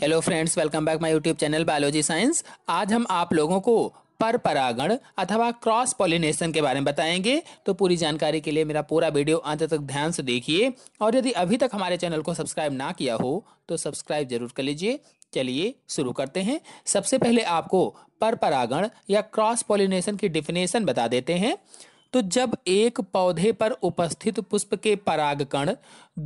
hello friends welcome back my YouTube channel biology science आज हम आप लोगों को पर परागण अथवा क्रॉस पॉलिनेशन के बारे में बताएंगे तो पूरी जानकारी के लिए मेरा पूरा वीडियो अंत तक ध्यान से देखिए और यदि अभी तक हमारे चैनल को सब्सक्राइब ना किया हो तो सब्सक्राइब जरूर कर लीजिए चलिए शुरू करते हैं सबसे पहले आपको पर परागण या क्रॉस पॉलिनेशन की डिफिनेशन बता देते हैं तो जब एक पौधे पर उपस्थित पुष्प के परागकण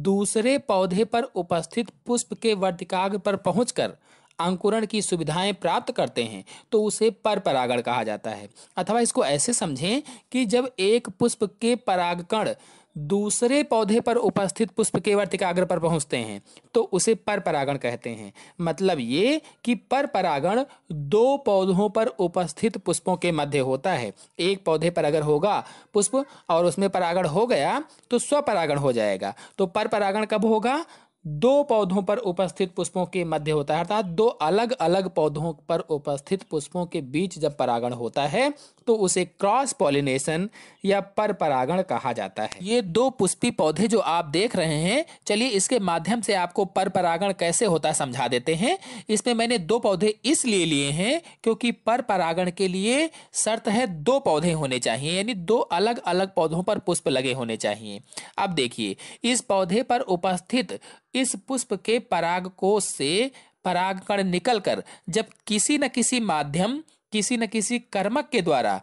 दूसरे पौधे पर उपस्थित पुष्प के वर्तिकाग पर पहुंचकर अंकुरण की सुविधाएं प्राप्त करते हैं तो उसे पर परागण कहा जाता है अथवा इसको ऐसे समझें कि जब एक पुष्प के परागकण दूसरे पौधे पर उपस्थित पुष्प के वर्तिकाग्र पर पहुंचते हैं तो उसे पर परागण कहते हैं मतलब ये कि पर परागण दो पौधों पर उपस्थित पुष्पों के मध्य होता है एक पौधे पर अगर होगा पुष्प और उसमें परागण हो गया तो स्वपरागण हो जाएगा तो पर परागण कब होगा दो पौधों पर उपस्थित पुष्पों के मध्य होता है अर्थात दो अलग अलग पौधों पर उपस्थित पुष्पों के बीच जब परागण होता है तो उसे क्रॉस पॉलिनेशन या पर परागण कहा जाता है ये दो पुष्पी पौधे जो आप देख रहे हैं चलिए इसके माध्यम से आपको पर परागण कैसे होता है समझा देते हैं इसमें मैंने दो पौधे इसलिए लिए हैं क्योंकि पर परागण के लिए शर्त है दो पौधे होने चाहिए यानी दो अलग अलग पौधों पर पुष्प लगे होने चाहिए अब देखिए इस पौधे पर उपस्थित इस पुष्प के परागकोश से परागकण निकलकर जब किसी न किसी माध्यम किसी न किसी कर्मक के द्वारा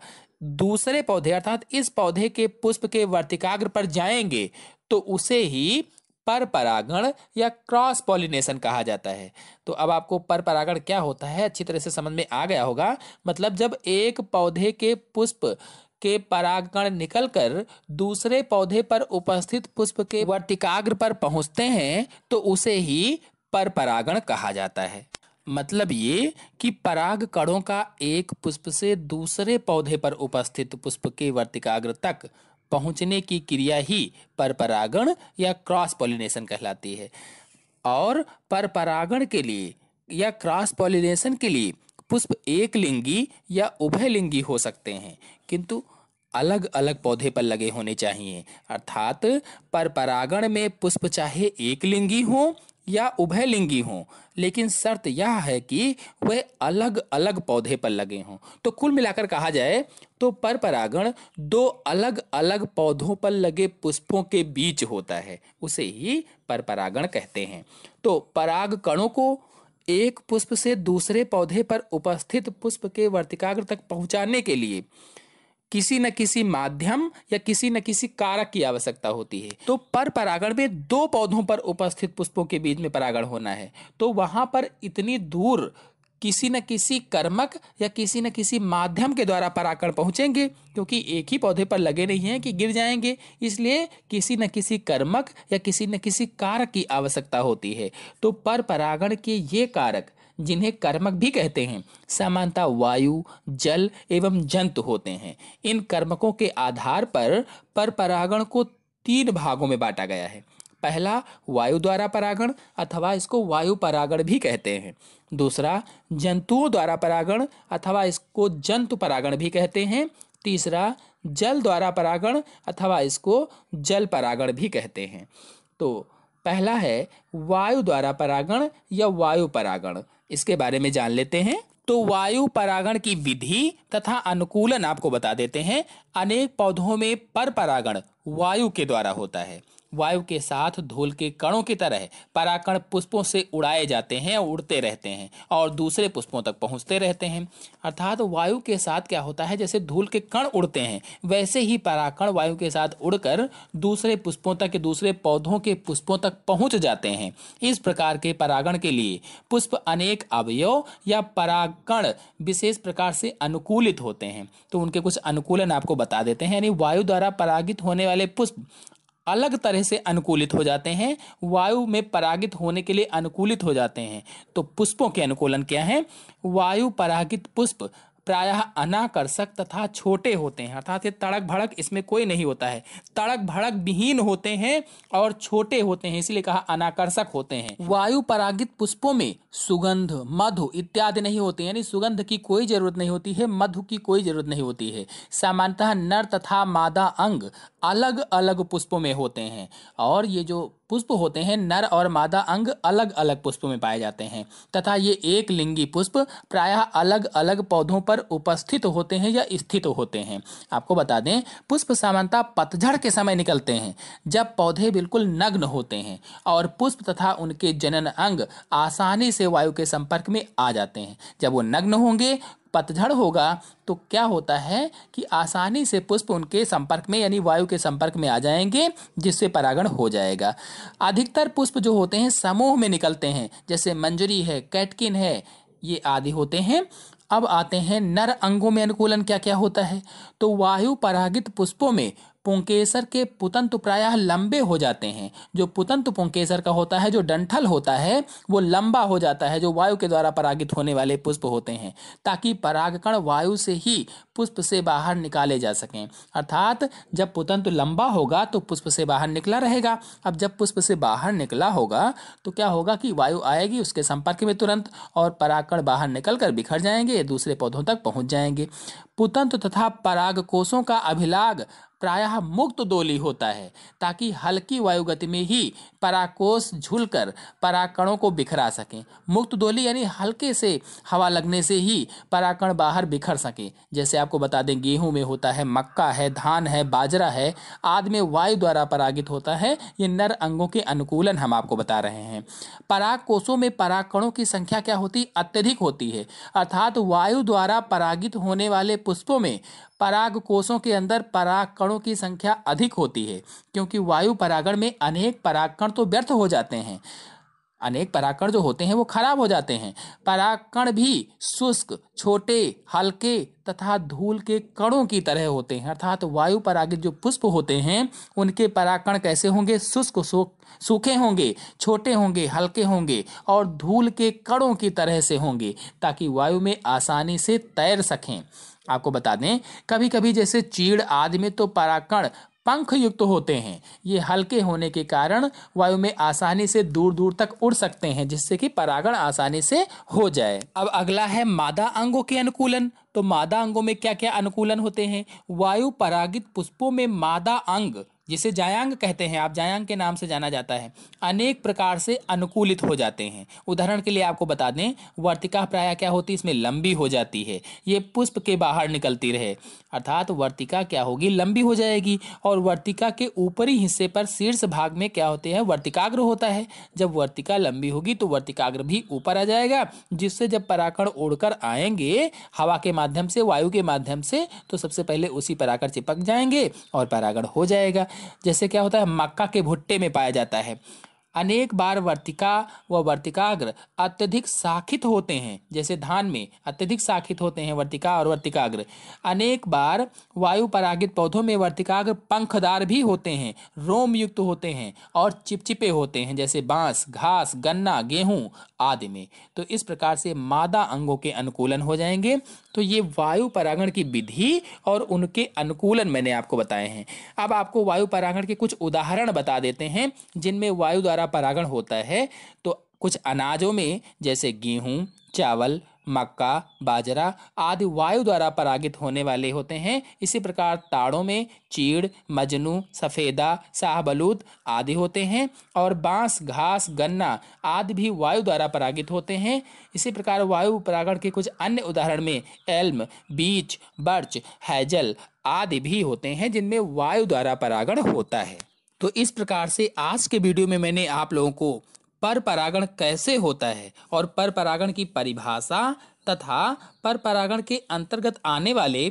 दूसरे पौधे अर्थात इस पौधे के पुष्प के वर्तिकाग्र पर जाएंगे तो उसे ही पर परागण या क्रॉस पॉलिनेशन कहा जाता है तो अब आपको पर परागण क्या होता है अच्छी तरह से समझ में आ गया होगा मतलब जब एक पौधे के पुष्प के परागकण निकलकर दूसरे पौधे पर उपस्थित पुष्प के वर्तिकाग्र पर पहुंचते हैं तो उसे ही पर परागण कहा जाता है मतलब ये कि पराग कणों का एक पुष्प से दूसरे पौधे पर उपस्थित पुष्प के वर्तिकाग्र तक पहुंचने की क्रिया ही पर परागण या क्रॉस पॉलिनेशन कहलाती है और पर परागण के लिए या क्रॉस पॉलिनेशन के लिए पुष्प एक लिंगी या उभयलिंगी हो सकते हैं किंतु अलग अलग पौधे पर लगे होने चाहिए अर्थात पर परागण में पुष्प चाहे एक लिंगी हो या लिंगी हो लेकिन शर्त यह है कि वह अलग अलग पौधे पर लगे हों तो कुल मिलाकर कहा जाए तो पर परागण दो अलग अलग पौधों पर लगे पुष्पों के बीच होता है उसे ही पर परागण कहते हैं तो पराग कणों को एक पुष्प से दूसरे पौधे पर उपस्थित पुष्प के वर्तिकाग्र तक पहुंचाने के लिए किसी न किसी माध्यम या किसी न किसी कारक की आवश्यकता होती है तो पर परागण में दो पौधों पर उपस्थित पुष्पों के बीच में परागण होना है तो वहां पर इतनी दूर किसी न किसी कर्मक या किसी न किसी माध्यम के द्वारा परागण पहुंचेंगे क्योंकि एक ही पौधे पर लगे नहीं हैं कि गिर जाएंगे इसलिए किसी न किसी कर्मक या किसी न किसी कारक की आवश्यकता होती है तो पर परागण के ये कारक जिन्हें कर्मक भी कहते हैं समानता वायु जल एवं जंतु होते हैं इन कर्मकों के आधार पर पर परागण को तीन भागों में बांटा गया है पहला वायु द्वारा परागण अथवा इसको वायु परागण भी कहते हैं दूसरा जंतुओं द्वारा परागण अथवा इसको जंतु परागण भी कहते हैं तीसरा जल द्वारा परागण अथवा इसको जल परागण भी कहते हैं तो पहला है वायु द्वारा परागण या वायु परागण इसके बारे में जान लेते हैं तो वायु परागण की विधि तथा अनुकूलन आपको बता देते हैं अनेक पौधों में पर परागण वायु के द्वारा होता है वायु के साथ धूल के कणों की तरह पराकण पुष्पों से उड़ाए जाते हैं और उड़ते रहते हैं और दूसरे पुष्पों तक पहुंचते रहते हैं अर्थात वायु के साथ क्या होता है जैसे धूल के कण उड़ते हैं वैसे ही पराकण वायु के साथ उड़कर दूसरे पुष्पों तक दूसरे पौधों के पुष्पों तक पहुंच जाते हैं इस प्रकार के परागण के लिए पुष्प अनेक अवयव या परागण विशेष प्रकार से अनुकूलित होते हैं तो उनके कुछ अनुकूलन आपको बता देते हैं यानी वायु द्वारा परागित होने वाले पुष्प अलग तरह से अनुकूलित हो जाते हैं वायु में परागित होने के लिए अनुकूलित हो जाते हैं तो पुष्पों के अनुकूलन क्या है वायु परागित पुष्प प्रायः अनाकर्षक तथा छोटे होते हैं अर्थात ये तड़क भड़क इसमें कोई नहीं होता है तड़क भड़क विहीन होते हैं और छोटे होते हैं इसलिए कहा अनाकर्षक होते हैं वायु परागित पुष्पों में सुगंध मधु इत्यादि नहीं होते यानी सुगंध की कोई जरूरत नहीं होती है मधु की कोई जरूरत नहीं होती है सामान्यतः नर तथा मादा अंग अलग अलग पुष्पों में होते हैं और ये जो पुष्प होते हैं नर और मादा अंग अलग अलग पुष्प में पाए जाते हैं तथा ये एक लिंगी पुष्प प्रायः अलग अलग पौधों पर उपस्थित होते हैं या स्थित होते हैं आपको बता दें पुष्प सामान्यतः पतझड़ के समय निकलते हैं जब पौधे बिल्कुल नग्न होते हैं और पुष्प तथा उनके जनन अंग आसानी से वायु के संपर्क में आ जाते हैं जब वो नग्न होंगे पतझड़ होगा तो क्या होता है कि आसानी से पुष्प उनके संपर्क में यानी वायु के संपर्क में आ जाएंगे जिससे परागण हो जाएगा अधिकतर पुष्प जो होते हैं समूह में निकलते हैं जैसे मंजरी है कैटकिन है ये आदि होते हैं अब आते हैं नर अंगों में अनुकूलन क्या क्या होता है तो वायु परागित पुष्पों में पुंकेसर के पुतंतु प्रायः लंबे हो जाते हैं जो पुतंतु पुंकेसर का होता है जो डंठल होता है वो लंबा हो जाता है जो वायु के द्वारा परागित होने वाले पुष्प होते हैं ताकि परागकण वायु से ही पुष्प से बाहर निकाले जा सकें अर्थात जब पुतंतु लंबा होगा तो पुष्प से बाहर निकला रहेगा अब जब पुष्प से बाहर निकला होगा तो क्या होगा कि वायु आएगी उसके संपर्क में तुरंत और परागकण बाहर निकल कर बिखर जाएंगे दूसरे पौधों तक पहुंच जाएंगे पुतंत तथा पराग कोषों का अभिलाग प्रायः मुक्त दोली होता है ताकि हल्की वायुगति में ही पराकोष झुलकर पराकणों को बिखरा सकें मुक्त दोली यानी हल्के से हवा लगने से ही पराकण बाहर बिखर सकें जैसे आपको बता दें गेहूं में होता है मक्का है धान है बाजरा है आदि में वायु द्वारा परागित होता है ये नर अंगों के अनुकूलन हम आपको बता रहे हैं कोषों में पराकणों की संख्या क्या होती अत्यधिक होती है अर्थात वायु द्वारा परागित होने वाले पुष्पों में पराग कोषों के अंदर पराग कणों की संख्या अधिक होती है क्योंकि वायु परागण में अनेक पराग कण तो व्यर्थ हो जाते हैं अनेक पराकण जो होते हैं वो खराब हो जाते हैं पराकण भी शुष्क छोटे हल्के तथा धूल के कणों की तरह होते हैं अर्थात तो वायु परागित जो पुष्प होते हैं उनके पराकण कैसे होंगे शुष्क सूखे होंगे छोटे होंगे हल्के होंगे और धूल के कणों की तरह से होंगे ताकि वायु में आसानी से तैर सकें आपको बता दें कभी कभी जैसे चीड़ आदि में तो पराकण पंख युक्त होते हैं ये हल्के होने के कारण वायु में आसानी से दूर दूर तक उड़ सकते हैं जिससे कि परागण आसानी से हो जाए अब अगला है मादा अंगों के अनुकूलन तो मादा अंगों में क्या क्या अनुकूलन होते हैं वायु परागित पुष्पों में मादा अंग जिसे जायांग कहते हैं आप जायांग के नाम से जाना जाता है अनेक प्रकार से अनुकूलित हो जाते हैं उदाहरण के लिए आपको बता दें वर्तिका प्राय क्या होती है इसमें लंबी हो जाती है ये पुष्प के बाहर निकलती रहे अर्थात वर्तिका क्या होगी लंबी हो जाएगी और वर्तिका के ऊपरी हिस्से पर शीर्ष भाग में क्या होते हैं वर्तिकाग्र होता है जब वर्तिका लंबी होगी तो वर्तिकाग्र भी ऊपर आ जाएगा जिससे जब पराकण उड़कर आएंगे हवा के माध्यम से वायु के माध्यम से तो सबसे पहले उसी पराकर चिपक जाएंगे और परागण हो जाएगा जैसे क्या होता है मक्का के भुट्टे में पाया जाता है अनेक बार वर्तिका व वर्तिकाग्र अत्यधिक शाखित होते हैं जैसे धान में अत्यधिक शाखित होते हैं वर्तिका और वर्तिकाग्र अनेक बार वायु परागित पौधों में वर्तिकाग्र पंखदार भी होते हैं रोम युक्त होते हैं और चिपचिपे होते हैं जैसे बांस घास गन्ना गेहूं आदि में तो इस प्रकार से मादा अंगों के अनुकूलन हो जाएंगे तो ये वायु परागण की विधि और उनके अनुकूलन मैंने आपको बताए हैं अब आपको वायु परागण के कुछ उदाहरण बता देते हैं जिनमें वायु द्वारा द्वारा परागण होता है तो कुछ अनाजों में जैसे गेहूँ चावल मक्का बाजरा आदि वायु द्वारा परागित होने वाले होते हैं इसी प्रकार ताड़ों में चीड़ मजनू सफ़ेदा शाहबलूत आदि होते हैं और बांस घास गन्ना आदि भी वायु द्वारा परागित होते हैं इसी प्रकार वायु परागण के कुछ अन्य उदाहरण में एल्म बीच बर्च हैजल आदि भी होते हैं जिनमें वायु द्वारा परागण होता है तो इस प्रकार से आज के वीडियो में मैंने आप लोगों को पर परागण कैसे होता है और पर परागण की परिभाषा तथा पर परागण के अंतर्गत आने वाले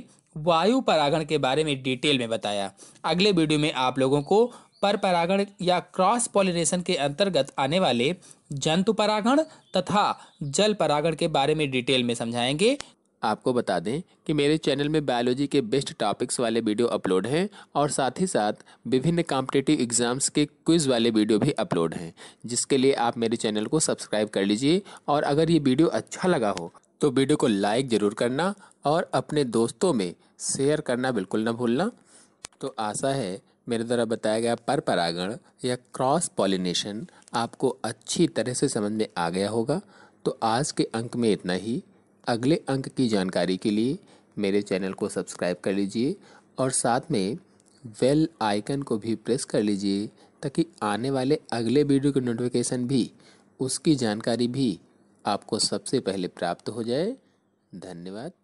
वायु परागण के बारे में डिटेल में बताया अगले वीडियो में आप लोगों को पर परागण या क्रॉस पॉलिनेशन के अंतर्गत आने वाले जंतु परागण तथा जल परागण के बारे में डिटेल में समझाएंगे आपको बता दें कि मेरे चैनल में बायोलॉजी के बेस्ट टॉपिक्स वाले वीडियो अपलोड हैं और साथ ही साथ विभिन्न कॉम्पिटेटिव एग्ज़ाम्स के क्विज़ वाले वीडियो भी अपलोड हैं जिसके लिए आप मेरे चैनल को सब्सक्राइब कर लीजिए और अगर ये वीडियो अच्छा लगा हो तो वीडियो को लाइक ज़रूर करना और अपने दोस्तों में शेयर करना बिल्कुल ना भूलना तो आशा है मेरे द्वारा बताया गया पर परागण या क्रॉस पॉलिनेशन आपको अच्छी तरह से समझ में आ गया होगा तो आज के अंक में इतना ही अगले अंक की जानकारी के लिए मेरे चैनल को सब्सक्राइब कर लीजिए और साथ में वेल आइकन को भी प्रेस कर लीजिए ताकि आने वाले अगले वीडियो की नोटिफिकेशन भी उसकी जानकारी भी आपको सबसे पहले प्राप्त हो जाए धन्यवाद